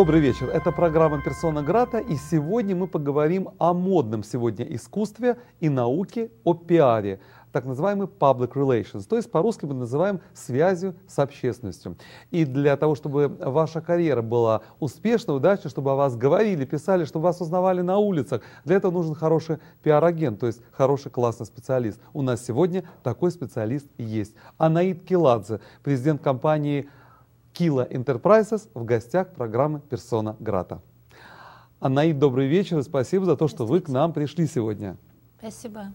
Добрый вечер. Это программа «Персона Грата», и сегодня мы поговорим о модном сегодня искусстве и науке о пиаре, так называемый public relations, то есть по-русски мы называем связью с общественностью. И для того, чтобы ваша карьера была успешной, удачной, чтобы о вас говорили, писали, чтобы вас узнавали на улицах, для этого нужен хороший пиар-агент, то есть хороший классный специалист. У нас сегодня такой специалист есть. Анаид Киладзе, президент компании Кила Enterprises в гостях программы «Персона Грата». Анаид, добрый вечер и спасибо за то, что вы к нам пришли сегодня. Спасибо.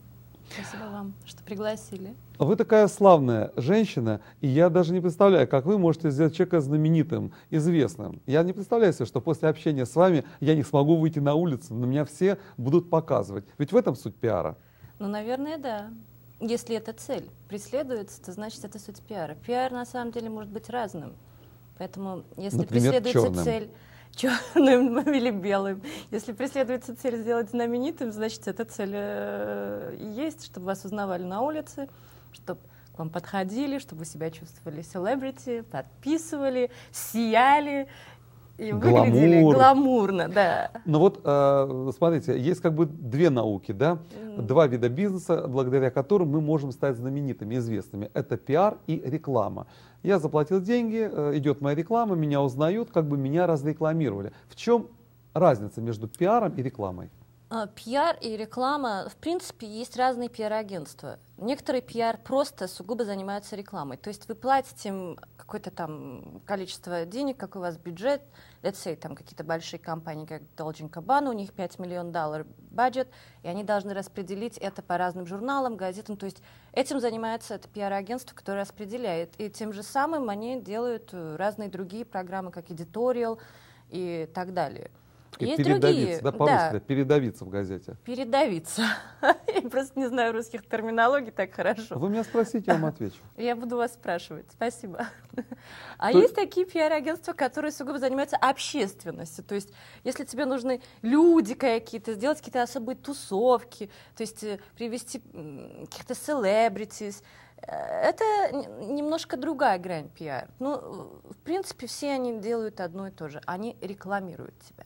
Спасибо вам, что пригласили. Вы такая славная женщина, и я даже не представляю, как вы можете сделать человека знаменитым, известным. Я не представляю себе, что после общения с вами я не смогу выйти на улицу, на меня все будут показывать. Ведь в этом суть пиара. Ну, наверное, да. Если эта цель преследуется, то значит это суть пиара. Пиар на самом деле может быть разным. Поэтому, если Например, преследуется черным. цель черным или белым. Если преследуется цель сделать знаменитым, значит, эта цель э, есть, чтобы вас узнавали на улице, чтобы к вам подходили, чтобы вы себя чувствовали селебрити, подписывали, сияли и Гламур. выглядели гламурно, да. Ну вот, э, смотрите, есть как бы две науки, да, mm. два вида бизнеса, благодаря которым мы можем стать знаменитыми, известными. Это пиар и реклама. Я заплатил деньги, э, идет моя реклама, меня узнают, как бы меня разрекламировали. В чем разница между пиаром и рекламой? А, пиар и реклама, в принципе, есть разные пиар-агентства. Некоторые пиар просто сугубо занимаются рекламой. То есть вы платите им какое-то там количество денег, какой у вас бюджет. Let's say, там какие-то большие компании, как Dolce Gabbana, у них 5 миллионов долларов бюджет, и они должны распределить это по разным журналам, газетам. То есть этим занимается это пиар-агентство, которое распределяет. И тем же самым они делают э, разные другие программы, как Editorial и так далее. Такая Есть передовица, другие, да, по-русски, да. Передавиться в газете. Передавиться. Я просто не знаю русских терминологий так хорошо. Вы меня спросите, я вам отвечу. Я буду вас спрашивать, спасибо. А то... есть такие пиар-агентства, которые сугубо занимаются общественностью, то есть если тебе нужны люди какие-то, сделать какие-то особые тусовки, то есть э, привести каких-то селебритис, э, это немножко другая грань пиар. Ну, в принципе, все они делают одно и то же. Они рекламируют тебя.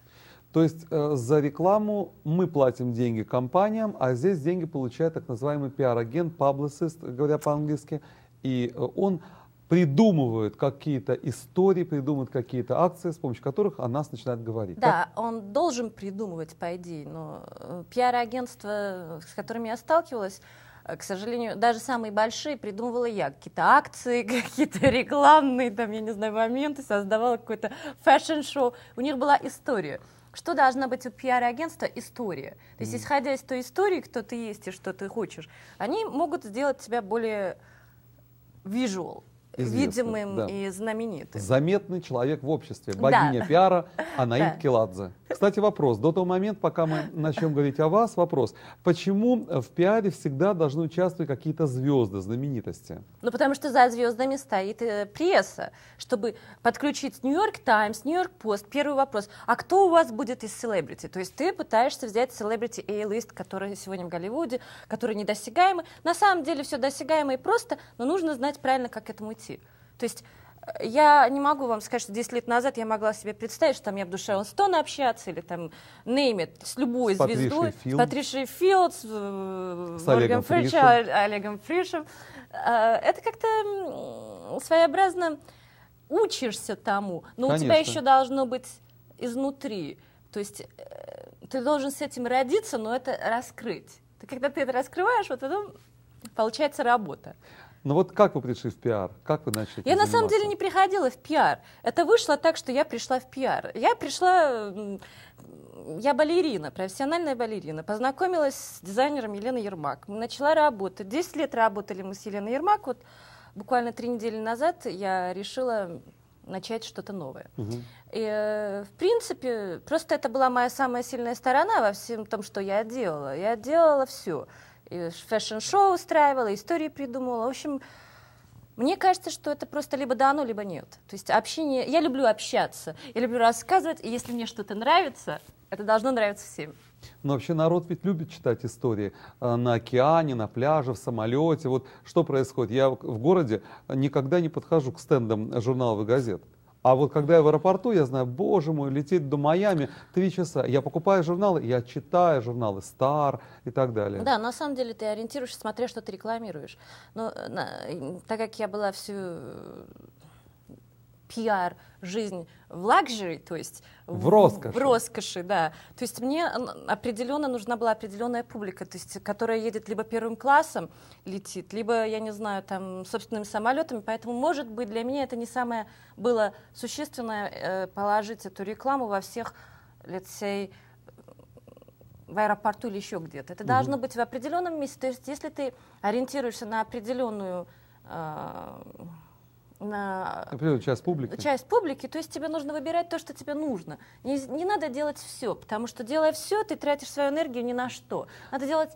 То есть э, за рекламу мы платим деньги компаниям, а здесь деньги получает так называемый пиар-агент, паблицист, говоря по-английски, и э, он придумывают какие-то истории, придумывают какие-то акции, с помощью которых о нас начинают говорить. Да, так? он должен придумывать, по идее, но э, пиар-агентства, с которыми я сталкивалась, Э, к сожалению, даже самые большие придумывала я. Какие-то акции, какие-то рекламные, там, я не знаю, моменты, создавала какое-то фэшн-шоу. У них была история. Что должна быть у пиар-агентства? История. То есть, исходя из той истории, кто ты есть и что ты хочешь, они могут сделать тебя более визуал, видимым да. и знаменитым. Заметный человек в обществе. Богиня да. пиара Анаит да. Келадзе. Кстати, вопрос. До того момента, пока мы начнем говорить о вас, вопрос. Почему в пиаре всегда должны участвовать какие-то звезды, знаменитости? Ну, потому что за звездами стоит э, пресса. Чтобы подключить Нью-Йорк Таймс, Нью-Йорк Пост, первый вопрос. А кто у вас будет из селебрити? То есть ты пытаешься взять селебрити A-лист, который сегодня в Голливуде, который недосягаемый. На самом деле все досягаемо и просто, но нужно знать правильно, как к этому идти. То есть я не могу вам сказать, что 10 лет назад я могла себе представить, что там я в душе Элстон общаться, или там Неймит с любой с звездой, Филд. с Патришей Филдс, э, с Морган Олегом Фриш, Олегом Фришем. А, это как-то своеобразно учишься тому, но Конечно. у тебя еще должно быть изнутри. То есть э, ты должен с этим родиться, но это раскрыть. Ты, когда ты это раскрываешь, вот потом получается работа. Ну вот как вы пришли в пиар? Как вы начали? Я на самом деле не приходила в пиар. Это вышло так, что я пришла в пиар. Я пришла, я балерина, профессиональная балерина. Познакомилась с дизайнером Еленой Ермак. Начала работать. Десять лет работали мы с Еленой Ермак. Вот буквально три недели назад я решила начать что-то новое. Угу. И, э, в принципе, просто это была моя самая сильная сторона во всем том, что я делала. Я делала все фэшн-шоу устраивала, истории придумывала. В общем, мне кажется, что это просто либо да оно, либо нет. То есть общение... Я люблю общаться, я люблю рассказывать, и если мне что-то нравится, это должно нравиться всем. Но вообще народ ведь любит читать истории э, на океане, на пляже, в самолете. Вот что происходит? Я в городе никогда не подхожу к стендам журналов и газет. А вот когда я в аэропорту, я знаю, боже мой, лететь до Майами три часа. Я покупаю журналы, я читаю журналы Star и так далее. Да, на самом деле ты ориентируешься, смотря что ты рекламируешь. Но э, на, э, так как я была всю пиар, жизнь в лакжери, то есть в, в роскоши. В роскоши, да. То есть мне определенно нужна была определенная публика, то есть которая едет либо первым классом летит, либо, я не знаю, там собственными самолетами. Поэтому, может быть, для меня это не самое было существенное э, положить эту рекламу во всех, let's say, в аэропорту или еще где-то. Это угу. должно быть в определенном месте. То есть, если ты ориентируешься на определенную э, а, на часть публики. Часть публики, то есть тебе нужно выбирать то, что тебе нужно. Не, не надо делать все, потому что делая все, ты тратишь свою энергию ни на что. Надо делать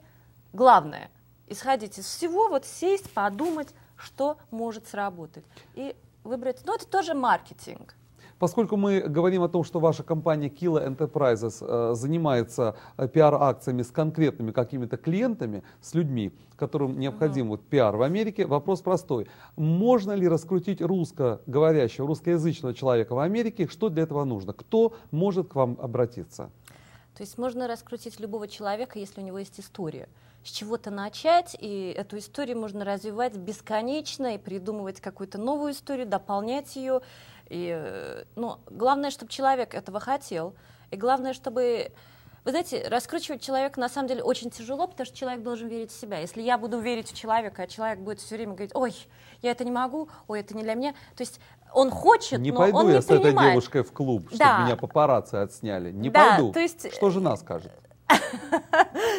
главное. Исходить из всего, вот сесть, подумать, что может сработать. И выбрать. но ну, это тоже маркетинг. Поскольку мы говорим о том, что ваша компания Kilo Enterprises э, занимается э, пиар-акциями с конкретными какими-то клиентами, с людьми, которым необходим uh-huh. вот пиар в Америке, вопрос простой. Можно ли раскрутить русскоговорящего, русскоязычного человека в Америке? Что для этого нужно? Кто может к вам обратиться? То есть можно раскрутить любого человека, если у него есть история. С чего-то начать, и эту историю можно развивать бесконечно и придумывать какую-то новую историю, дополнять ее. И, э, ну, главное, чтобы человек этого хотел. И главное, чтобы... Вы знаете, раскручивать человека на самом деле очень тяжело, потому что человек должен верить в себя. Если я буду верить в человека, а человек будет все время говорить, ой, я это не могу, ой, это не для меня. То есть он хочет, не но пойду он я не пойду с принимает. этой девушкой в клуб, чтобы да. меня папарацци отсняли. Не да, пойду. То есть... Что жена скажет?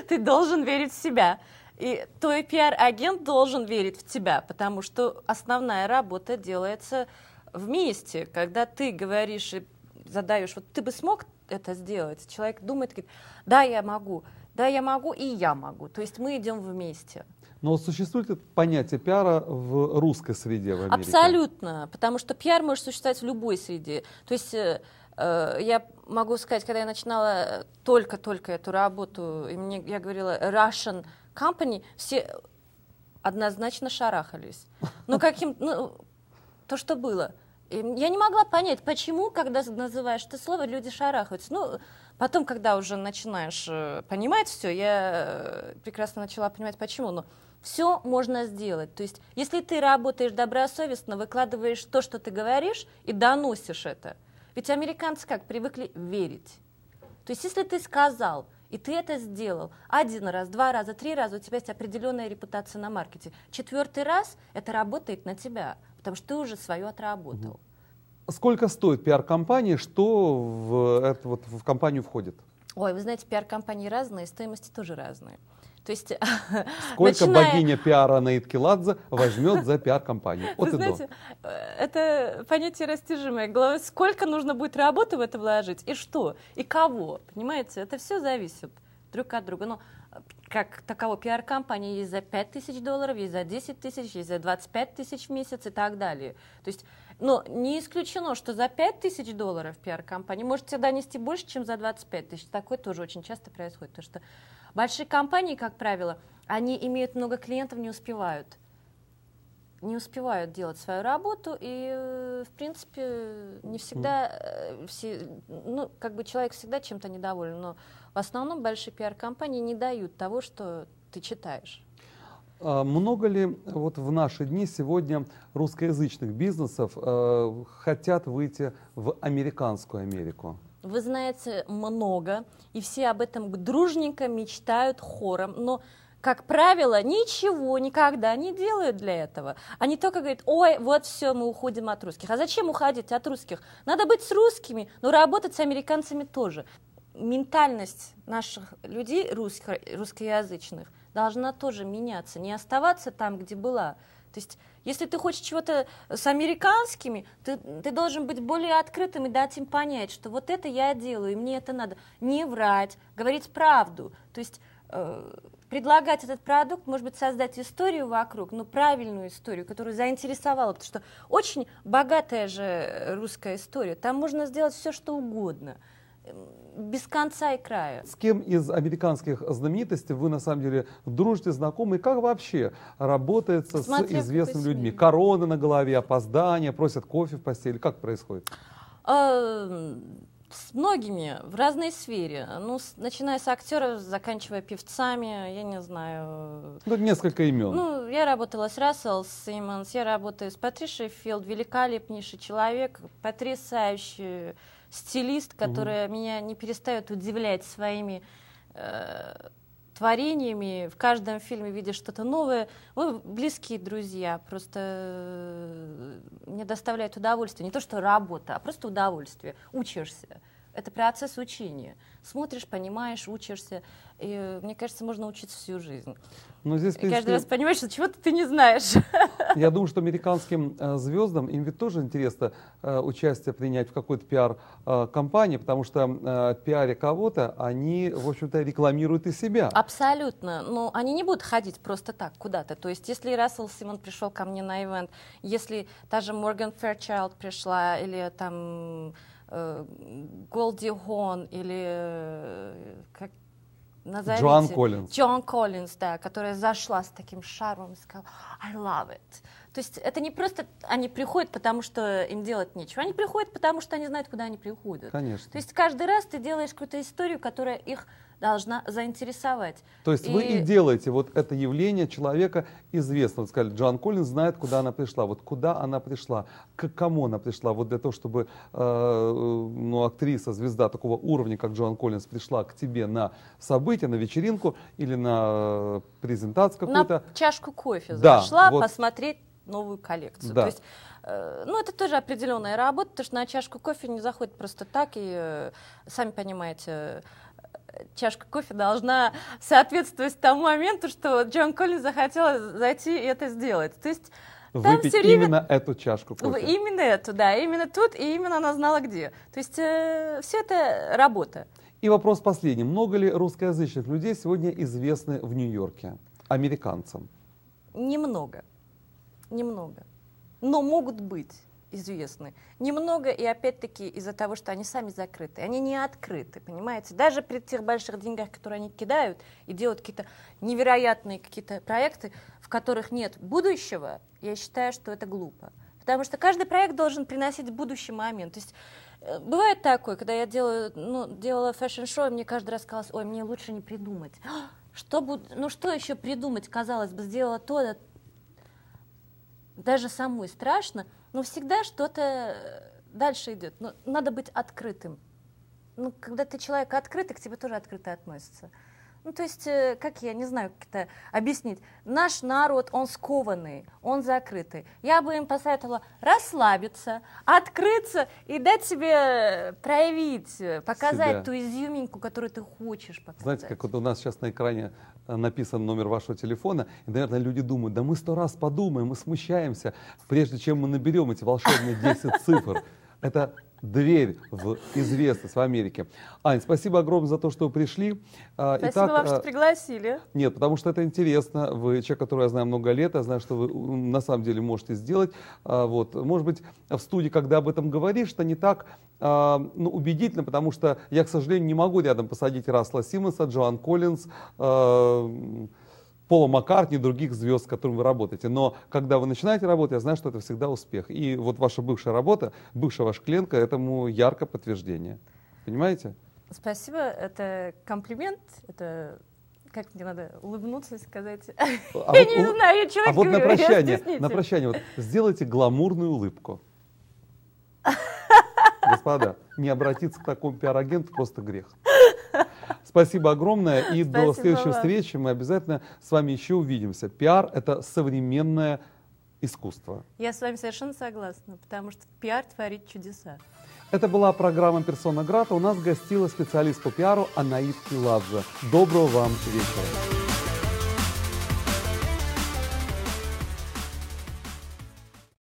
Ты должен верить в себя. И твой пиар-агент должен верить в тебя, потому что основная работа делается вместе, когда ты говоришь и задаешь, вот ты бы смог это сделать, человек думает, говорит, да, я могу, да, я могу и я могу. То есть мы идем вместе. Но существует это понятие пиара в русской среде в Америке? Абсолютно, потому что пиар может существовать в любой среде. То есть э, э, я могу сказать, когда я начинала э, только-только эту работу, и мне я говорила Russian company, все однозначно шарахались. Но ну, каким, ну то, что было я не могла понять, почему, когда называешь это слово, люди шарахаются. Ну, потом, когда уже начинаешь э, понимать все, я э, прекрасно начала понимать, почему. Но все можно сделать. То есть, если ты работаешь добросовестно, выкладываешь то, что ты говоришь, и доносишь это. Ведь американцы как привыкли верить. То есть, если ты сказал, и ты это сделал один раз, два раза, три раза, у тебя есть определенная репутация на маркете. Четвертый раз это работает на тебя потому что ты уже свое отработал. Сколько стоит пиар-компания, что в, это, вот, в компанию входит? Ой, вы знаете, пиар-компании разные, стоимости тоже разные. То есть, Сколько начиная... богиня пиара Наид Киладзе возьмет за пиар-компанию? От Вы знаете, э, это понятие растяжимое. Главное, сколько нужно будет работы в это вложить, и что, и кого, понимаете? Это все зависит друг от друга. Но как таковой пиар-компании есть за 5 тысяч долларов, есть за 10 тысяч, есть за 25 тысяч в месяц и так далее. То есть, но не исключено, что за 5 тысяч долларов пиар компании может всегда нести больше, чем за 25 тысяч. Такое тоже очень часто происходит, потому что большие компании, как правило, они имеют много клиентов, не успевают – не успевают делать свою работу, и, э, в принципе, не всегда, э, все, ну, как бы человек всегда чем-то недоволен, но в основном большие пиар-компании не дают того, что ты читаешь. А много ли вот в наши дни сегодня русскоязычных бизнесов э, хотят выйти в американскую Америку? Вы знаете, много, и все об этом дружненько мечтают хором, но как правило, ничего никогда не делают для этого. Они только говорят, ой, вот все, мы уходим от русских. А зачем уходить от русских? Надо быть с русскими, но работать с американцами тоже. Ментальность наших людей, русских, русскоязычных, должна тоже меняться, не оставаться там, где была. То есть, если ты хочешь чего-то с американскими, ты, ты должен быть более открытым и дать им понять, что вот это я делаю, и мне это надо. Не врать, говорить правду. То есть Э, предлагать этот продукт, может быть, создать историю вокруг, но ну, правильную историю, которую заинтересовала, потому что очень богатая же русская история, там можно сделать все, что угодно эм, без конца и края. С кем из американских знаменитостей вы на самом деле дружите, знакомы? Как вообще работает с известными людьми? Корона на голове, опоздание, просят кофе в постели. Как происходит? Эм, с многими в разной сфере. Ну, с, начиная с актеров, заканчивая певцами, я не знаю. Ну, несколько имен. Ну, я работала с Рассел Симмонс, я работаю с Патришей Филд, великолепнейший человек, потрясающий стилист, который угу. меня не перестает удивлять своими э, творениями, в каждом фильме видишь что-то новое. вы близкие друзья, просто мне э, доставляет удовольствие, не то что работа, а просто удовольствие, учишься. Это процесс учения. Смотришь, понимаешь, учишься. И, мне кажется, можно учиться всю жизнь. Но ну, здесь, и каждый раз понимаешь, что чего-то ты не знаешь. Я думаю, что американским э, звездам, им ведь тоже интересно э, участие принять в какой-то пиар-компании, э, потому что э, пиаре кого-то, они, в общем-то, рекламируют и себя. Абсолютно. Но они не будут ходить просто так куда-то. То есть, если Рассел Симон пришел ко мне на ивент, если та же Морган Ферчайлд пришла, или там Э, Голди Хон или э, как назовите? Джоан Коллинз. Джоан Коллинз, да, которая зашла с таким шармом и сказала «I love it». То есть это не просто они приходят, потому что им делать нечего. Они приходят, потому что они знают, куда они приходят. Конечно. То есть каждый раз ты делаешь какую-то историю, которая их должна заинтересовать. То есть и... вы и делаете вот это явление человека известного. Вы сказали, Джоан Коллин знает, куда она пришла. Вот куда она пришла, к кому она пришла. Вот для того, чтобы э, ну, актриса, звезда такого уровня, как Джоан Коллинз, пришла к тебе на событие, на вечеринку или на э, презентацию какую-то. На чашку кофе да, зашла, вот. посмотреть новую коллекцию. Да. То есть, э, ну, это тоже определенная работа, потому что на чашку кофе не заходит просто так, и, э, сами понимаете, э, чашка кофе должна соответствовать тому моменту, что Джон Коллин захотела зайти и это сделать. То есть там все время... именно эту чашку кофе. Именно эту, да, именно тут, и именно она знала где. То есть э, все это работа. И вопрос последний. Много ли русскоязычных людей сегодня известны в Нью-Йорке американцам? Немного немного, но могут быть известны. Немного, и опять-таки из-за того, что они сами закрыты. Они не открыты, понимаете? Даже при тех больших деньгах, которые они кидают и делают какие-то невероятные какие-то проекты, в которых нет будущего, я считаю, что это глупо. Потому что каждый проект должен приносить будущий момент. То есть э, бывает такое, когда я делаю, ну, делала фэшн-шоу, мне каждый раз казалось, ой, мне лучше не придумать. Что буд... Ну что еще придумать, казалось бы, сделала то, даже самой страшно, но всегда что-то э, дальше идет. Но надо быть открытым. Ну, когда ты человек открытый, к тебе тоже открыто относится. Ну, то есть, э, как я, не знаю, как это объяснить. Наш народ, он скованный, он закрытый. Я бы им посоветовала расслабиться, открыться и дать себе э, проявить, э, показать Себя. ту изюминку, которую ты хочешь показать. Знаете, как вот у нас сейчас на экране написан номер вашего телефона, и, наверное, люди думают, да мы сто раз подумаем, мы смущаемся, прежде чем мы наберем эти волшебные 10 цифр. Это дверь в известность в Америке. Ань, спасибо огромное за то, что вы пришли. А, спасибо Итак, вам, что а, пригласили. Нет, потому что это интересно. Вы человек, которого я знаю много лет, я знаю, что вы на самом деле можете сделать. А, вот. Может быть, в студии, когда об этом говоришь, это не так ну, убедительно, потому что я, к сожалению, не могу рядом посадить Расла Симмонса, Джоан Коллинз, Пола Маккартни и других звезд, с которыми вы работаете. Но когда вы начинаете работать, я знаю, что это всегда успех. И вот ваша бывшая работа, бывшая ваша клиентка, этому яркое подтверждение. Понимаете? Спасибо, это комплимент, это как мне надо улыбнуться и сказать? А я вот, не у... знаю, я человек. А вот на прощание, на прощание, вот сделайте гламурную улыбку. Господа, не обратиться к такому пиар-агенту просто грех. Спасибо огромное. И Спасибо до следующей вам. встречи мы обязательно с вами еще увидимся. Пиар – это современное искусство. Я с вами совершенно согласна, потому что пиар творит чудеса. Это была программа «Персона Грата». У нас гостила специалист по пиару Анаит Киладзе. Доброго вам вечера.